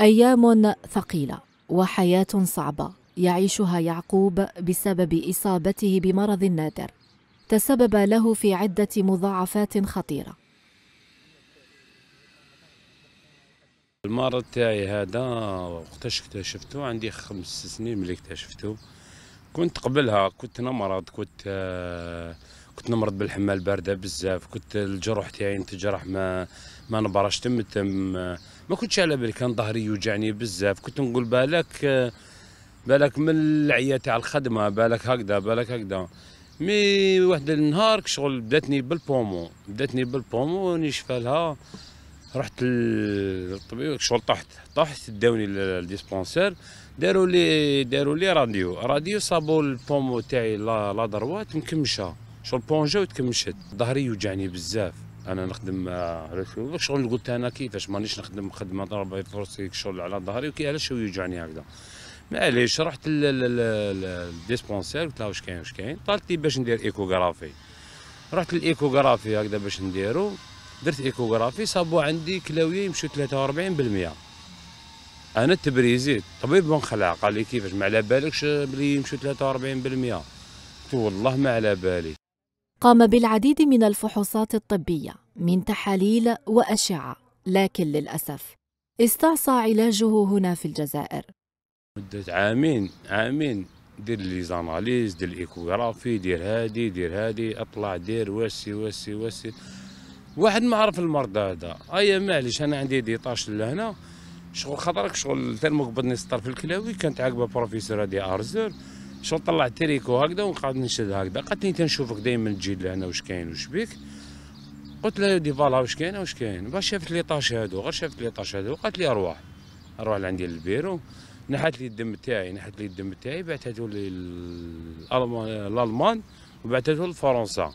ايام ثقيله وحياه صعبه يعيشها يعقوب بسبب اصابته بمرض نادر تسبب له في عده مضاعفات خطيره المرض تاعي هذا وقتاش اكتشفته عندي خمس سنين ملي اكتشفته كنت قبلها كنت نمرض كنت آه، كنت نمرض بالحمى البارده بزاف كنت الجروح تاعي انت جرح ما ما نبرش تم تم ما كنتش على بالي كان ظهري يوجعني بزاف كنت نقول بالك بالك من العيا تاع الخدمه بالك هكذا بالك هكذا مي واحد النهار شغل بداتني بالبومو بداتني بالبومو راني شفالها رحت للطبيب شغل طحت طحت داوني للديسبونسير داروا لي داروا لي راديو راديو صابوا البومو تاعي لا دروات مكمشه شغل بونجوت كمشت ظهري يوجعني بزاف انا نخدم على آه، شغل قلت انا كيفاش مانيش نخدم خدمه ضربه فرصي شغل على ظهري وكي علاش يوجعني هكذا معليش رحت للديسبونسير قلت لها واش كاين واش كاين طالت لي باش ندير ايكوغرافي رحت للايكوغرافي هكذا باش نديرو درت ايكوغرافي صابو عندي كلاويه يمشيو 43% انا تبريزي طبيب بنخلع قال لي كيفاش ما على بالكش بلي يمشيو 43% قلت والله ما على بالي قام بالعديد من الفحوصات الطبية من تحاليل وأشعة لكن للأسف استعصى علاجه هنا في الجزائر مدة عامين عامين دير لي زاناليز دير الايكوغرافي دير هادي دير هادي اطلع دير واسي واسي واسي واحد ما عرف المرضى هذا ايا معليش انا عندي ديطاش لهنا شغل خطرك شغل تال قبضني سطر في الكلاوي كانت عاقبه بروفيسور هادي ارزور شلون طلعت تريكو هكذا ونقعد نشد هكذا قالتلي لي دائما تجي لهنا واش كاين واش بيك قلت لها فالا واش كاين واش كاين باش شافت لي طاش هادو غير شافت لي طاش هادو قالت لي اروح اروح لعندي البيرو نحت لي الدم تاعي نحت لي الدم تاعي بعثته الالمان وبعثته لفرنسا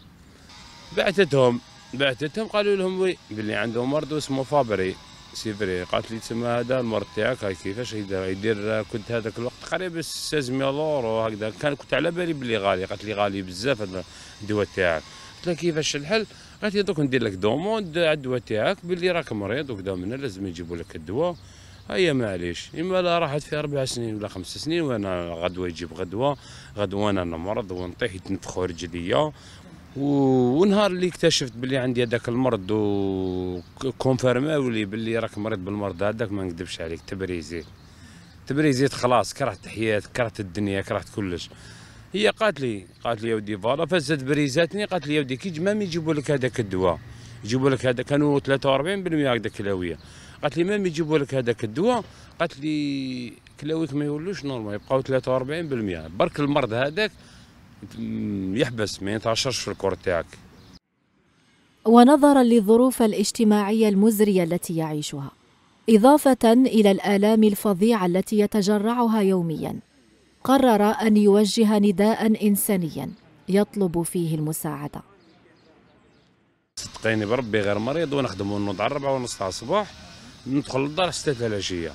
بعثتهم بعثتهم قالوا لهم وي بلي عندهم مرض اسمه فابري سي فري قالت لي تسمى هذا المرض تاعك هاي كيفاش يدير كنت هذاك الوقت تقريبا 600 لورو هكذا كان كنت على بالي بلي غالي قالت لي غالي بزاف هذا الدواء تاعك قلت لها كيفاش الحل قالت لي دوك ندير لك دوموند على الدواء تاعك بلي راك مريض وكذا منا لازم يجيبوا لك الدواء هيا معليش اما لا راحت في اربع سنين ولا خمس سنين وانا غدوه يجيب غدوه غدوه انا نمرض ونطيح يتنفخوا رجليا ونهار اللي اكتشفت بلي عندي هذاك المرض وكونفيرماو لي بلي راك مريض بالمرض هذاك ما نكذبش عليك تبريزيت تبريزيت خلاص كرهت حياتك كرهت الدنيا كرهت كلش هي قالت لي قالت لي يا ودي فوالا فزت بريزاتني قالت لي يا ودي كي جمام يجيبوا لك هذاك الدواء يجيبوا لك هذا كانوا 43% هكذا كلاويه قالت لي مام يجيبوا لك هذاك الدواء قالت لي كلاويك ما يولوش نورمال يبقاو 43% برك المرض هذاك يحبس ما يتعشرش في الكور تاعك ونظرا للظروف الاجتماعية المزرية التي يعيشها إضافة إلى الآلام الفظيعة التي يتجرعها يوميا قرر أن يوجه نداء إنسانيا يطلب فيه المساعدة صدقيني بربي غير مريض ونخدم ونوض على الربعة ونص تاع الصباح ندخل للدار ستة العشية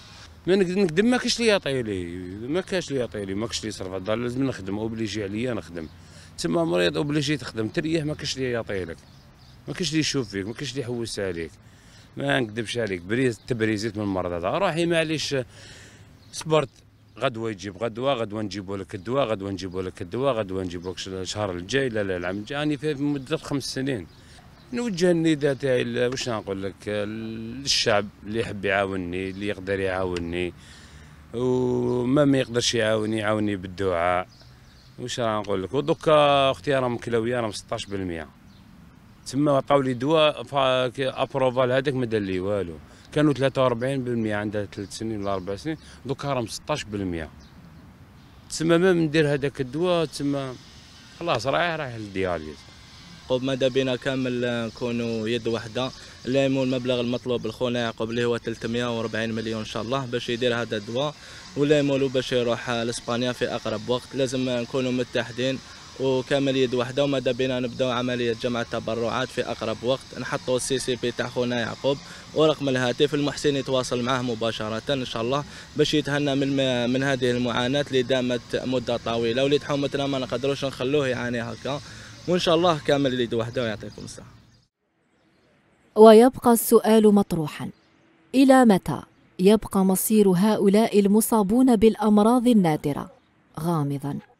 ما نقدم ما كاش اللي يعطي لي ما كاش اللي يعطي لي ما كاش اللي يصرف على الدار لازم نخدم اوبليجي عليا نخدم تما مريض اوبليجي تخدم تريح ما كاش اللي يعطي لك ما كاش اللي يشوف فيك ما كاش اللي يحوس عليك ما نكذبش عليك بريز تبريزيت من المرض هذا روحي معليش صبرت غدوه يجيب غدوه غدوه نجيبو لك الدواء غدوه نجيبو لك الدواء غدوه نجيبو لك الشهر الجاي لا لا العام الجاي راني في مده خمس سنين نوجه النداء تاعي واش نقول لك للشعب اللي يحب يعاوني اللي يقدر يعاوني وما ما يقدرش يعاوني يعاوني بالدعاء واش راه نقول لك ودوكا اختي راهم مكلاويه راهم 16% تما عطاو لي دواء ابروفال هذاك ما دار لي والو كانوا 43% عندها 3 سنين ولا 4 سنين دوكا راهم 16% تسمى ما ندير هذاك الدواء تسمى خلاص رايح رايح للدياليز يعقوب مدى بينا كامل نكونوا يد واحده ليمو المبلغ المطلوب لخونا يعقوب اللي هو 340 مليون ان شاء الله باش يدير هذا الدواء وليمون باش يروح لاسبانيا في اقرب وقت لازم نكونوا متحدين وكامل يد واحده وماذا بينا نبداو عمليه جمع التبرعات في اقرب وقت نحطوا السي سي بي تاع خونا يعقوب ورقم الهاتف المحسن يتواصل معه مباشره ان شاء الله باش يتهنى من من هذه المعاناه اللي دامت مده طويله واللي حومتنا ما نقدروش نخلوه يعاني هكا وان شاء الله كامل يد وحده ويعطيكم الصحه ويبقى السؤال مطروحا الى متى يبقى مصير هؤلاء المصابون بالامراض النادره غامضا